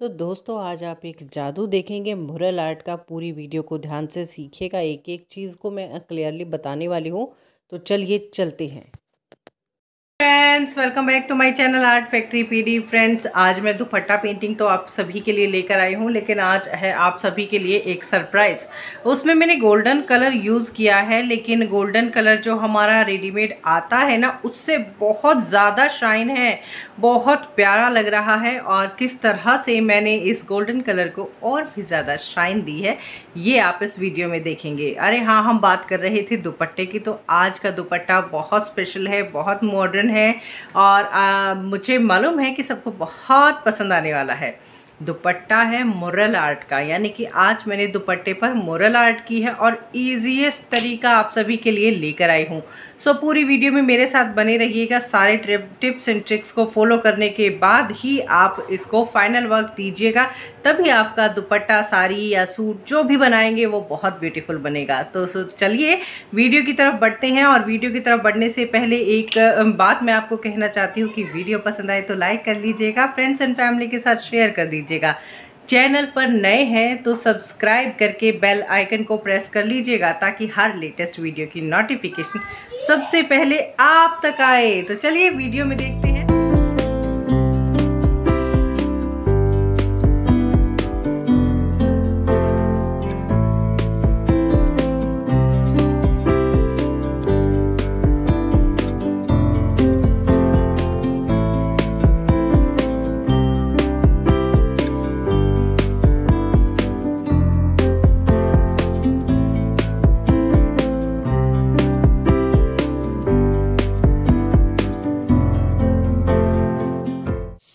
तो दोस्तों आज आप एक जादू देखेंगे मुरल आर्ट का पूरी वीडियो को ध्यान से सीखेगा एक एक चीज़ को मैं क्लियरली बताने वाली हूँ तो चलिए चलते हैं friends welcome back to my channel art factory PD friends आज मैं दुपट्टा पेंटिंग तो आप सभी के लिए लेकर आई हूँ लेकिन आज है आप सभी के लिए एक सरप्राइज़ उसमें मैंने गोल्डन कलर यूज़ किया है लेकिन गोल्डन कलर जो हमारा रेडीमेड आता है ना उससे बहुत ज़्यादा शाइन है बहुत प्यारा लग रहा है और किस तरह से मैंने इस गोल्डन कलर को और भी ज़्यादा शाइन दी है ये आप इस वीडियो में देखेंगे अरे हाँ हम बात कर रहे थे दुपट्टे की तो आज का दुपट्टा बहुत स्पेशल है बहुत मॉडर्न है और आ, मुझे मालूम है कि सबको बहुत पसंद आने वाला है दुपट्टा है मोरल आर्ट का यानी कि आज मैंने दुपट्टे पर मोरल आर्ट की है और इजीएस्ट तरीका आप सभी के लिए लेकर आई हूँ सो so, पूरी वीडियो में मेरे साथ बने रहिएगा सारे टिप्स एंड ट्रिक्स को फॉलो करने के बाद ही आप इसको फाइनल वर्क दीजिएगा तभी आपका दुपट्टा साड़ी या सूट जो भी बनाएंगे वो बहुत ब्यूटीफुल बनेगा तो चलिए वीडियो की तरफ बढ़ते हैं और वीडियो की तरफ बढ़ने से पहले एक बात मैं आपको कहना चाहती हूँ कि वीडियो पसंद आए तो लाइक कर लीजिएगा फ्रेंड्स एंड फैमिली के साथ शेयर कर दीजिए लीजिएगा चैनल पर नए हैं तो सब्सक्राइब करके बेल आइकन को प्रेस कर लीजिएगा ताकि हर लेटेस्ट वीडियो की नोटिफिकेशन सबसे पहले आप तक आए तो चलिए वीडियो में देखते हैं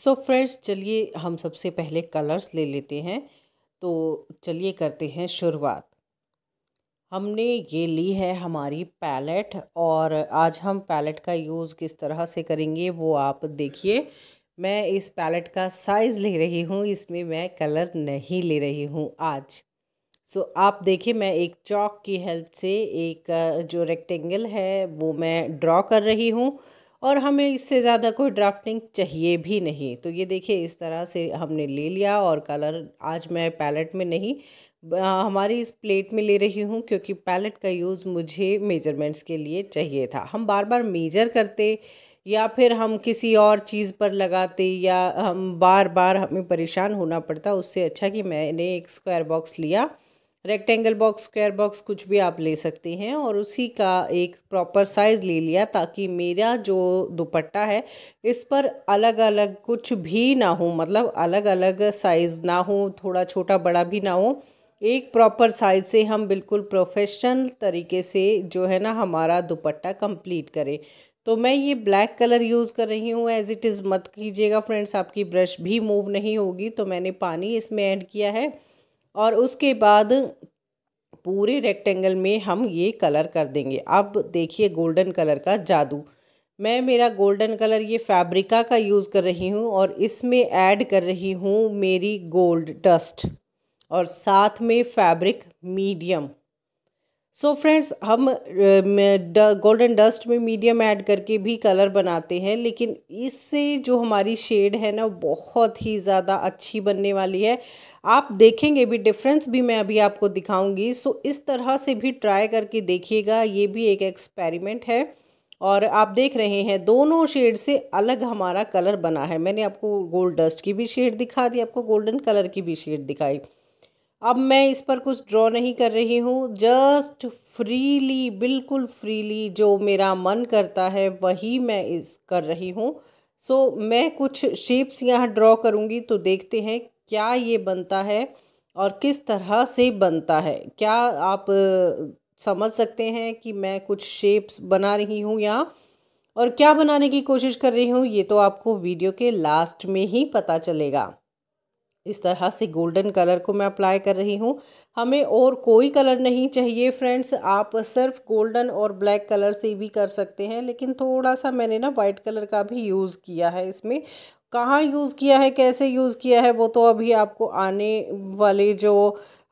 सो फ्रेंड्स चलिए हम सबसे पहले कलर्स ले लेते हैं तो चलिए करते हैं शुरुआत हमने ये ली है हमारी पैलेट और आज हम पैलेट का यूज़ किस तरह से करेंगे वो आप देखिए मैं इस पैलेट का साइज़ ले रही हूँ इसमें मैं कलर नहीं ले रही हूँ आज सो so, आप देखिए मैं एक चौक की हेल्प से एक जो रेक्टेंगल है वो मैं ड्रॉ कर रही हूँ और हमें इससे ज़्यादा कोई ड्राफ्टिंग चाहिए भी नहीं तो ये देखिए इस तरह से हमने ले लिया और कलर आज मैं पैलेट में नहीं हमारी इस प्लेट में ले रही हूँ क्योंकि पैलेट का यूज़ मुझे मेजरमेंट्स के लिए चाहिए था हम बार बार मेजर करते या फिर हम किसी और चीज़ पर लगाते या हम बार बार हमें परेशान होना पड़ता उससे अच्छा कि मैंने एक स्क्वायर बॉक्स लिया रेक्टेंगल बॉक्स स्क्वायर बॉक्स कुछ भी आप ले सकते हैं और उसी का एक प्रॉपर साइज़ ले लिया ताकि मेरा जो दुपट्टा है इस पर अलग अलग कुछ भी ना हो मतलब अलग अलग साइज़ ना हो थोड़ा छोटा बड़ा भी ना हो एक प्रॉपर साइज़ से हम बिल्कुल प्रोफेशनल तरीके से जो है ना हमारा दुपट्टा कंप्लीट करें तो मैं ये ब्लैक कलर यूज़ कर रही हूँ एज़ इट इज़ मत कीजिएगा फ्रेंड्स आपकी ब्रश भी मूव नहीं होगी तो मैंने पानी इसमें ऐड किया है और उसके बाद पूरे रेक्टेंगल में हम ये कलर कर देंगे अब देखिए गोल्डन कलर का जादू मैं मेरा गोल्डन कलर ये फैब्रिका का यूज़ कर रही हूँ और इसमें ऐड कर रही हूँ मेरी गोल्ड डस्ट और साथ में fabric medium so so friends हम गोल्डन डस्ट में मीडियम ऐड करके भी कलर बनाते हैं लेकिन इससे जो हमारी शेड है ना बहुत ही ज़्यादा अच्छी बनने वाली है आप देखेंगे भी डिफरेंस भी मैं अभी आपको दिखाऊंगी सो so इस तरह से भी ट्राई करके देखिएगा ये भी एक एक्सपेरिमेंट है और आप देख रहे हैं दोनों शेड से अलग हमारा कलर बना है मैंने आपको गोल्ड डस्ट की भी शेड दिखा दी आपको गोल्डन कलर की भी शेड दिखाई अब मैं इस पर कुछ ड्रॉ नहीं कर रही हूँ जस्ट फ्रीली बिल्कुल फ्रीली जो मेरा मन करता है वही मैं इस कर रही हूँ सो so, मैं कुछ शेप्स यहाँ ड्रॉ करूँगी तो देखते हैं क्या ये बनता है और किस तरह से बनता है क्या आप समझ सकते हैं कि मैं कुछ शेप्स बना रही हूँ यहाँ और क्या बनाने की कोशिश कर रही हूँ ये तो आपको वीडियो के लास्ट में ही पता चलेगा इस तरह से गोल्डन कलर को मैं अप्लाई कर रही हूँ हमें और कोई कलर नहीं चाहिए फ्रेंड्स आप सिर्फ गोल्डन और ब्लैक कलर से भी कर सकते हैं लेकिन थोड़ा सा मैंने ना वाइट कलर का भी यूज़ किया है इसमें कहाँ यूज़ किया है कैसे यूज़ किया है वो तो अभी आपको आने वाले जो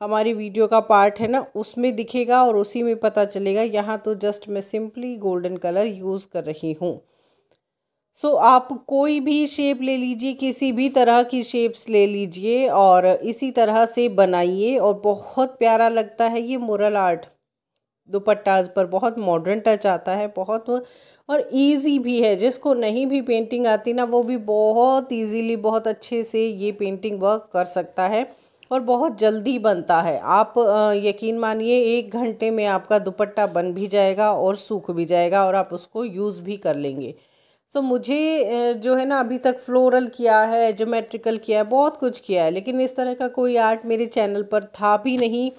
हमारी वीडियो का पार्ट है ना उसमें दिखेगा और उसी में पता चलेगा यहाँ तो जस्ट मैं सिंपली गोल्डन कलर यूज़ कर रही हूँ सो so, आप कोई भी शेप ले लीजिए किसी भी तरह की शेप्स ले लीजिए और इसी तरह से बनाइए और बहुत प्यारा लगता है ये मुरल आर्ट दुपट्टाज पर बहुत मॉडर्न टच आता है बहुत और इजी भी है जिसको नहीं भी पेंटिंग आती ना वो भी बहुत इजीली बहुत अच्छे से ये पेंटिंग वर्क कर सकता है और बहुत जल्दी बनता है आप यकीन मानिए एक घंटे में आपका दुपट्टा बन भी जाएगा और सूख भी जाएगा और आप उसको यूज़ भी कर लेंगे सो तो so, मुझे जो है ना अभी तक फ्लोरल किया है जोमेट्रिकल किया है बहुत कुछ किया है लेकिन इस तरह का कोई आर्ट मेरे चैनल पर था भी नहीं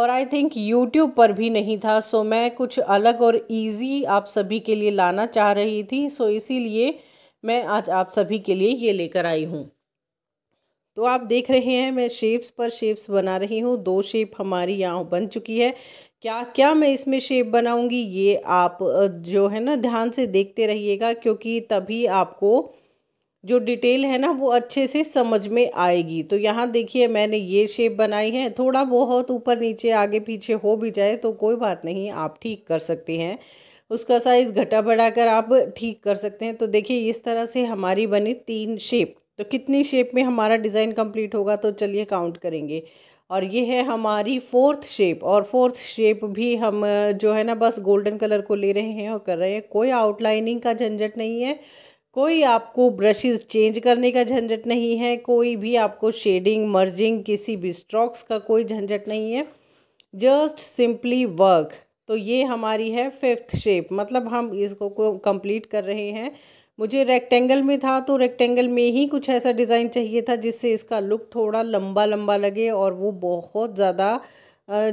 और आई थिंक यूट्यूब पर भी नहीं था सो so, मैं कुछ अलग और इजी आप सभी के लिए लाना चाह रही थी सो so, इसीलिए मैं आज आप सभी के लिए ये लेकर आई हूँ तो आप देख रहे हैं मैं शेप्स पर शेप्स बना रही हूँ दो शेप हमारी यहाँ बन चुकी है क्या क्या मैं इसमें शेप बनाऊँगी ये आप जो है ना ध्यान से देखते रहिएगा क्योंकि तभी आपको जो डिटेल है ना वो अच्छे से समझ में आएगी तो यहाँ देखिए मैंने ये शेप बनाई है थोड़ा बहुत ऊपर नीचे आगे पीछे हो भी जाए तो कोई बात नहीं आप ठीक कर सकते हैं उसका साइज़ घटा कर आप ठीक कर सकते हैं तो देखिए इस तरह से हमारी बनी तीन शेप तो कितनी शेप में हमारा डिज़ाइन कंप्लीट होगा तो चलिए काउंट करेंगे और ये है हमारी फोर्थ शेप और फोर्थ शेप भी हम जो है ना बस गोल्डन कलर को ले रहे हैं और कर रहे हैं कोई आउटलाइनिंग का झंझट नहीं है कोई आपको ब्रशेस चेंज करने का झंझट नहीं है कोई भी आपको शेडिंग मर्जिंग किसी भी स्ट्रोक्स का कोई झंझट नहीं है जस्ट सिंपली वर्क तो ये हमारी है फिफ्थ शेप मतलब हम इसको कंप्लीट कर रहे हैं मुझे रेक्टेंगल में था तो रेक्टेंगल में ही कुछ ऐसा डिज़ाइन चाहिए था जिससे इसका लुक थोड़ा लंबा लंबा लगे और वो बहुत ज़्यादा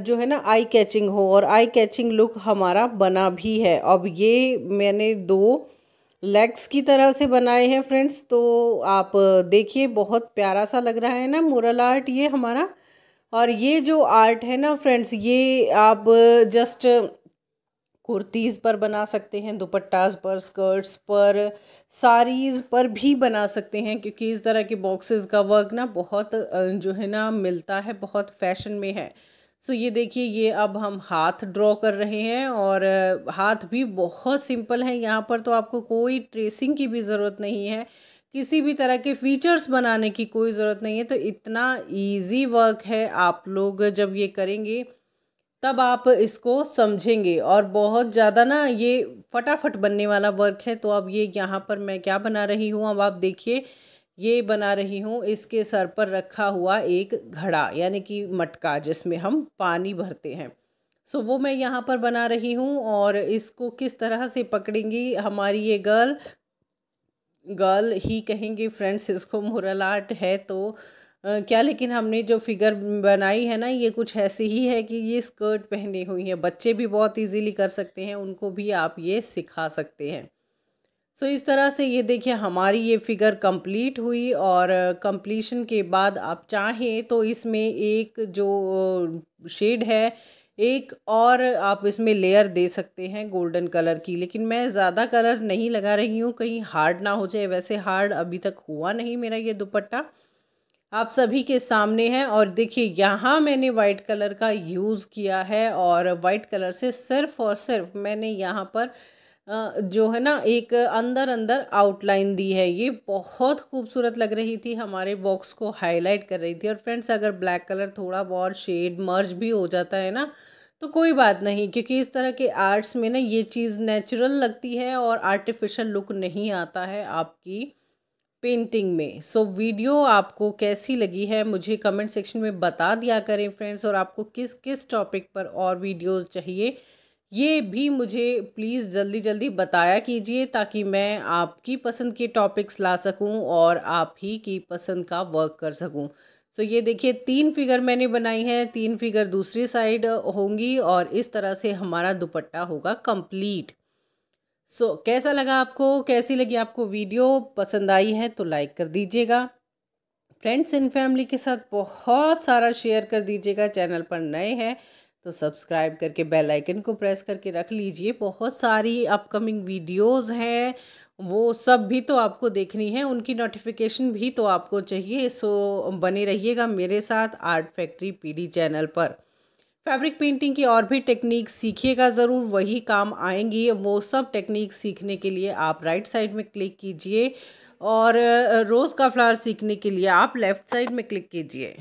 जो है ना आई कैचिंग हो और आई कैचिंग लुक हमारा बना भी है अब ये मैंने दो लेग्स की तरह से बनाए हैं फ्रेंड्स तो आप देखिए बहुत प्यारा सा लग रहा है ना मुरल आर्ट ये हमारा और ये जो आर्ट है ना फ्रेंड्स ये आप जस्ट कुर्तीज़ पर बना सकते हैं दुपट्टास पर स्कर्ट्स पर साड़ीज़ पर भी बना सकते हैं क्योंकि इस तरह के बॉक्सेस का वर्क ना बहुत जो है ना मिलता है बहुत फैशन में है सो ये देखिए ये अब हम हाथ ड्रॉ कर रहे हैं और हाथ भी बहुत सिंपल है यहाँ पर तो आपको कोई ट्रेसिंग की भी ज़रूरत नहीं है किसी भी तरह के फीचर्स बनाने की कोई ज़रूरत नहीं है तो इतना ईज़ी वर्क है आप लोग जब ये करेंगे तब आप इसको समझेंगे और बहुत ज़्यादा ना ये फटाफट बनने वाला वर्क है तो अब ये यहाँ पर मैं क्या बना रही हूँ अब आप देखिए ये बना रही हूँ इसके सर पर रखा हुआ एक घड़ा यानी कि मटका जिसमें हम पानी भरते हैं सो वो मैं यहाँ पर बना रही हूँ और इसको किस तरह से पकड़ेंगी हमारी ये गर्ल गर्ल ही कहेंगे फ्रेंड्स इसको मुरल आर्ट है तो क्या लेकिन हमने जो फिगर बनाई है ना ये कुछ ऐसी ही है कि ये स्कर्ट पहनी हुई है बच्चे भी बहुत इजीली कर सकते हैं उनको भी आप ये सिखा सकते हैं सो so, इस तरह से ये देखिए हमारी ये फिगर कंप्लीट हुई और कंप्लीशन के बाद आप चाहें तो इसमें एक जो शेड है एक और आप इसमें लेयर दे सकते हैं गोल्डन कलर की लेकिन मैं ज़्यादा कलर नहीं लगा रही हूँ कहीं हार्ड ना हो जाए वैसे हार्ड अभी तक हुआ नहीं मेरा ये दुपट्टा आप सभी के सामने है और देखिए यहाँ मैंने वाइट कलर का यूज़ किया है और वाइट कलर से सिर्फ और सिर्फ मैंने यहाँ पर जो है ना एक अंदर अंदर आउटलाइन दी है ये बहुत खूबसूरत लग रही थी हमारे बॉक्स को हाईलाइट कर रही थी और फ्रेंड्स अगर ब्लैक कलर थोड़ा बहुत शेड मर्ज भी हो जाता है ना तो कोई बात नहीं क्योंकि इस तरह के आर्ट्स में ना ये चीज़ नेचुरल लगती है और आर्टिफिशियल लुक नहीं आता है आपकी पेंटिंग में सो so, वीडियो आपको कैसी लगी है मुझे कमेंट सेक्शन में बता दिया करें फ्रेंड्स और आपको किस किस टॉपिक पर और वीडियोस चाहिए ये भी मुझे प्लीज़ जल्दी जल्दी बताया कीजिए ताकि मैं आपकी पसंद के टॉपिक्स ला सकूं और आप ही की पसंद का वर्क कर सकूं सो so, ये देखिए तीन फिगर मैंने बनाई है तीन फिगर दूसरी साइड होंगी और इस तरह से हमारा दुपट्टा होगा कम्प्लीट सो so, कैसा लगा आपको कैसी लगी आपको वीडियो पसंद आई है तो लाइक कर दीजिएगा फ्रेंड्स एंड फैमिली के साथ बहुत सारा शेयर कर दीजिएगा चैनल पर नए हैं तो सब्सक्राइब करके बेल आइकन को प्रेस करके रख लीजिए बहुत सारी अपकमिंग वीडियोस हैं वो सब भी तो आपको देखनी है उनकी नोटिफिकेशन भी तो आपको चाहिए सो बने रहिएगा मेरे साथ आर्ट फैक्ट्री पी चैनल पर फैब्रिक पेंटिंग की और भी टेक्निक सीखिएगा ज़रूर वही काम आएंगी वो सब टेक्निक सीखने के लिए आप राइट साइड में क्लिक कीजिए और रोज़ का फ्लावर सीखने के लिए आप लेफ़्ट साइड में क्लिक कीजिए